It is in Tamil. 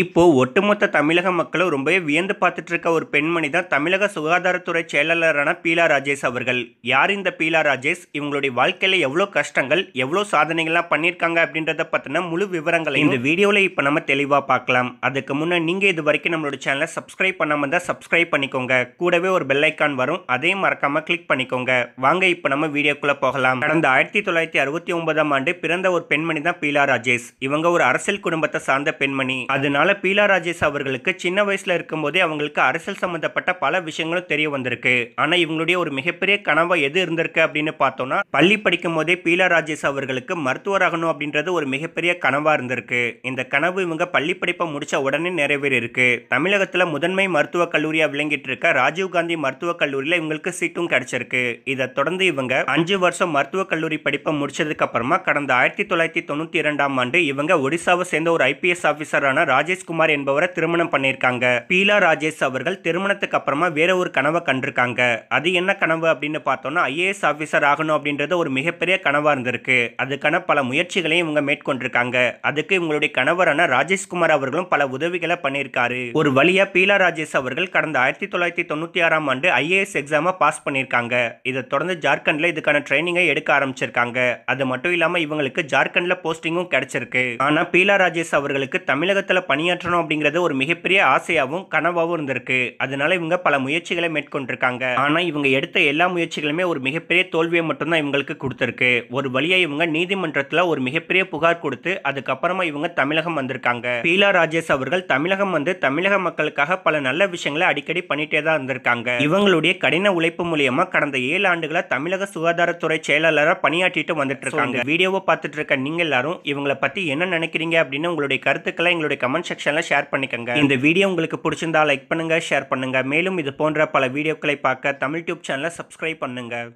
இப்போது ஒட்டுமொத்த தமிழக மக்களும் ரொம்பவே வியந்து பார்த்துட்டு இருக்க ஒரு பெண்மணி தான் தமிழக சுகாதாரத்துறை செயலாளரான பீலா ராஜேஷ் அவர்கள் யார் இந்த பீலா ராஜேஷ் இவங்களுடைய வாழ்க்கையில் எவ்வளோ கஷ்டங்கள் எவ்வளோ சாதனைகள்லாம் பண்ணியிருக்காங்க அப்படின்றத பற்றின முழு விவரங்களை இந்த வீடியோவில் இப்போ நம்ம தெளிவாக பார்க்கலாம் அதுக்கு முன்னே நீங்கள் இது வரைக்கும் நம்மளோட சேனலை சப்ஸ்கிரைப் பண்ணாமல் தான் சப்ஸ்கிரைப் பண்ணிக்கோங்க கூடவே ஒரு பெல்லைக்கான் வரும் அதையும் மறக்காமல் கிளிக் பண்ணிக்கோங்க வாங்க இப்போ நம்ம வீடியோக்குள்ளே போகலாம் கடந்த ஆயிரத்தி தொள்ளாயிரத்தி அறுபத்தி ஒன்பதாம் ஆண்டு பிறந்த ஒரு பெண்மணி தான் பீலா ராஜேஷ் இவங்க ஒரு அரசியல் குடும்பத்தை சார்ந்த பெண்மணி அதனால் அதனால் பீலா ராஜேஷ் அவர்களுக்கு சின்ன வயசில் இருக்கும்போதே அவங்களுக்கு அரசியல் சம்மந்தப்பட்ட பல விஷயங்களும் தெரிய வந்திருக்கு ஆனால் இவங்களுடைய ஒரு மிகப்பெரிய கனவா எது இருந்திருக்கு அப்படின்னு பார்த்தோம்னா பள்ளி படிக்கும் போதே பீலா ராஜேஷ் அவர்களுக்கு மருத்துவராகணும் அப்படின்றது ஒரு மிகப்பெரிய கனவாக இருந்திருக்கு இந்த கனவு இவங்க பள்ளி படிப்பை முடித்த உடனே நிறைவேறியிருக்கு தமிழகத்தில் முதன்மை மருத்துவக் கல்லூரியாக விளங்கிட்டு இருக்க ராஜீவ்காந்தி மருத்துவக் கல்லூரியில் இவங்களுக்கு சீட்டும் கிடைச்சிருக்கு இதை தொடர்ந்து இவங்க அஞ்சு வருஷம் மருத்துவக் கல்லூரி படிப்பை முடிச்சதுக்கு அப்புறமா கடந்த ஆயிரத்தி தொள்ளாயிரத்தி தொண்ணூற்றி இரண்டாம் ஆண்டு இவங்க ஒடிசாவை சேர்ந்த ஒரு ஐபிஎஸ் ஆஃபீஸரான ராஜ ராஜேஷ்குமார் என்பவரை திருமணம் பண்ணியிருக்காங்க பீலா ராஜேஷ் அவர்கள் திருமணத்துக்கு அப்புறமா வேற ஒரு கனவை கண்டிருக்காங்க அது என்ன கனவு அப்படின்னு பார்த்தோம்னா ஐஏஎஸ் ஆஃபீஸர் ஆகணும் அப்படின்றது ஒரு மிகப்பெரிய கனவாக இருந்திருக்கு அதுக்கான பல முயற்சிகளையும் இவங்க மேற்கொண்டிருக்காங்க அதுக்கு இவங்களுடைய கணவரான ராஜேஷ்குமார் அவர்களும் பல உதவிகளை பண்ணியிருக்காரு ஒரு வழியா பீலா ராஜேஷ் அவர்கள் கடந்த ஆயிரத்தி தொள்ளாயிரத்தி தொண்ணூற்றி ஆறாம் ஆண்டு ஐஏஎஸ் எக்ஸாமை பாஸ் பண்ணியிருக்காங்க இதை தொடர்ந்து ஜார்க்கண்டில் இதுக்கான ட்ரைனிங்கை எடுக்க ஆரம்பிச்சிருக்காங்க அது மட்டும் இல்லாமல் இவங்களுக்கு ஜார்க்கண்டில் போஸ்டிங்கும் கிடைச்சிருக்கு ஆனால் பீலா ராஜேஷ் அவர்களுக்கு தமிழகத்தில் பணி பணியாற்றணும் அப்படிங்கிறது ஒரு மிகப்பெரிய ஆசையாகவும் கனவாகவும் இருந்திருக்கு அதனால இவங்க பல முயற்சிகளை மேற்கொண்டிருக்காங்க ஆனா இவங்க எடுத்த எல்லா முயற்சிகளுமே ஒரு மிகப்பெரிய தோல்வியை மட்டும்தான் இவங்களுக்கு கொடுத்துருக்கு ஒரு வழியா இவங்க நீதிமன்றத்தில் ஒரு மிகப்பெரிய புகார் கொடுத்து அதுக்கப்புறமா இவங்க தமிழகம் வந்திருக்காங்க பீலா ராஜேஷ் அவர்கள் தமிழகம் வந்து தமிழக மக்களுக்காக பல நல்ல விஷயங்களை அடிக்கடி பண்ணிட்டே தான் இருந்திருக்காங்க இவங்களுடைய கடின உழைப்பு மூலியமா கடந்த ஏழு ஆண்டுகளா தமிழக சுகாதாரத்துறை செயலாளராக பணியாற்றிட்டு வந்துட்டு இருக்காங்க வீடியோவை பார்த்துட்டு இருக்க நீங்க எல்லாரும் இவங்களை பத்தி என்ன நினைக்கிறீங்க அப்படின்னு உங்களுடைய கருத்துக்களை எங்களுடைய கமெண்ட்ஸ் செக்ஷனில் ஷேர் பண்ணிக்கோங்க இந்த வீடியோ உங்களுக்கு பிடிச்சிருந்தா லைக் பண்ணுங்கள் ஷேர் பண்ணுங்கள் மேலும் இது போன்ற பல வீடியோக்களை பார்க்க தமிழ் டியூப் சேனலை சப்ஸ்கிரைப் பண்ணுங்கள்